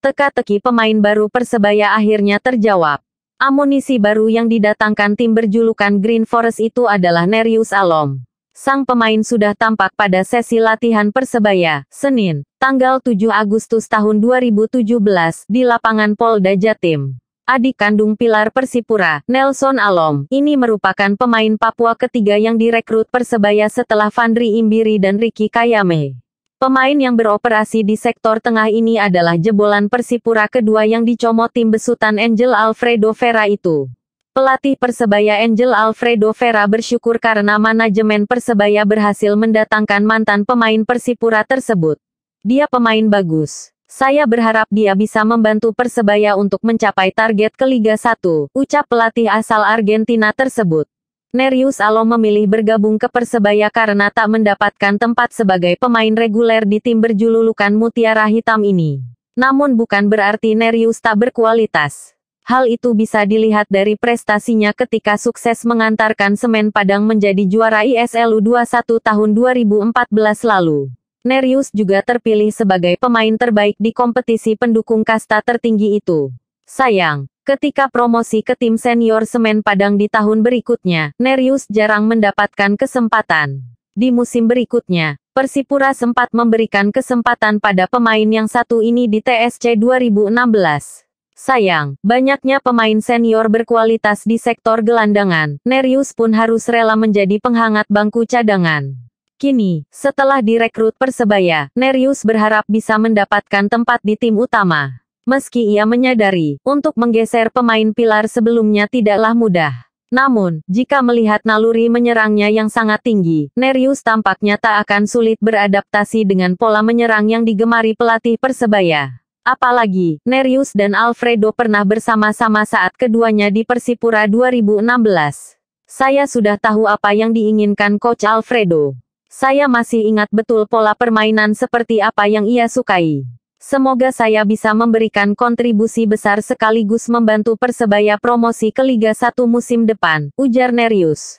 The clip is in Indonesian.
Teka-teki pemain baru Persebaya akhirnya terjawab. Amunisi baru yang didatangkan tim berjulukan Green Forest itu adalah Nerius Alom. Sang pemain sudah tampak pada sesi latihan Persebaya, Senin, tanggal 7 Agustus tahun 2017, di lapangan Polda Jatim. Adik kandung pilar Persipura, Nelson Alom, ini merupakan pemain Papua ketiga yang direkrut Persebaya setelah Fandri Imbiri dan Ricky Kayame. Pemain yang beroperasi di sektor tengah ini adalah jebolan Persipura kedua yang dicomot tim besutan Angel Alfredo Vera itu. Pelatih Persebaya Angel Alfredo Vera bersyukur karena manajemen Persebaya berhasil mendatangkan mantan pemain Persipura tersebut. Dia pemain bagus. Saya berharap dia bisa membantu Persebaya untuk mencapai target ke Liga 1, ucap pelatih asal Argentina tersebut. Nerius Alom memilih bergabung ke Persebaya karena tak mendapatkan tempat sebagai pemain reguler di tim berjululukan Mutiara Hitam ini. Namun bukan berarti Nerius tak berkualitas. Hal itu bisa dilihat dari prestasinya ketika sukses mengantarkan Semen Padang menjadi juara ISLU 21 tahun 2014 lalu. Nerius juga terpilih sebagai pemain terbaik di kompetisi pendukung kasta tertinggi itu. Sayang, Ketika promosi ke tim senior Semen Padang di tahun berikutnya, Nerius jarang mendapatkan kesempatan. Di musim berikutnya, Persipura sempat memberikan kesempatan pada pemain yang satu ini di TSC 2016. Sayang, banyaknya pemain senior berkualitas di sektor gelandangan, Nerius pun harus rela menjadi penghangat bangku cadangan. Kini, setelah direkrut Persebaya, Nerius berharap bisa mendapatkan tempat di tim utama. Meski ia menyadari, untuk menggeser pemain pilar sebelumnya tidaklah mudah. Namun, jika melihat naluri menyerangnya yang sangat tinggi, Nerius tampaknya tak akan sulit beradaptasi dengan pola menyerang yang digemari pelatih Persebaya. Apalagi, Nerius dan Alfredo pernah bersama-sama saat keduanya di Persipura 2016. Saya sudah tahu apa yang diinginkan Coach Alfredo. Saya masih ingat betul pola permainan seperti apa yang ia sukai. Semoga saya bisa memberikan kontribusi besar sekaligus membantu Persebaya promosi ke Liga 1 musim depan, ujar Nerius.